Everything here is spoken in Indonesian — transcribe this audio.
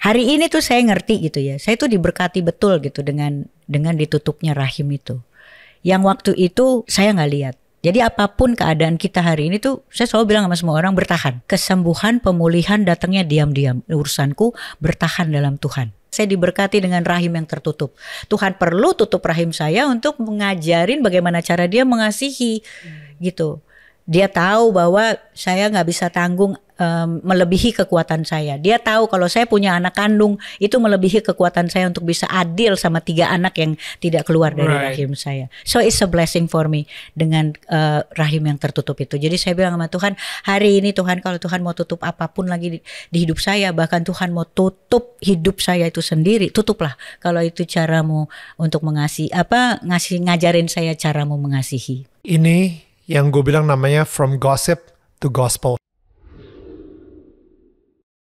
hari ini tuh saya ngerti gitu ya. Saya tuh diberkati betul gitu dengan dengan ditutupnya rahim itu. Yang waktu itu saya nggak lihat. Jadi apapun keadaan kita hari ini tuh saya selalu bilang sama semua orang bertahan. Kesembuhan, pemulihan datangnya diam-diam. Urusanku bertahan dalam Tuhan. Saya diberkati dengan rahim yang tertutup. Tuhan perlu tutup rahim saya untuk mengajarin bagaimana cara dia mengasihi hmm. gitu. Dia tahu bahwa saya nggak bisa tanggung um, melebihi kekuatan saya. Dia tahu kalau saya punya anak kandung itu melebihi kekuatan saya untuk bisa adil sama tiga anak yang tidak keluar dari right. rahim saya. So it's a blessing for me dengan uh, rahim yang tertutup itu. Jadi saya bilang sama Tuhan, hari ini Tuhan kalau Tuhan mau tutup apapun lagi di, di hidup saya, bahkan Tuhan mau tutup hidup saya itu sendiri, tutuplah kalau itu caramu untuk mengasihi apa ngasih ngajarin saya caramu mengasihi. Ini yang gue bilang namanya from gossip to gospel.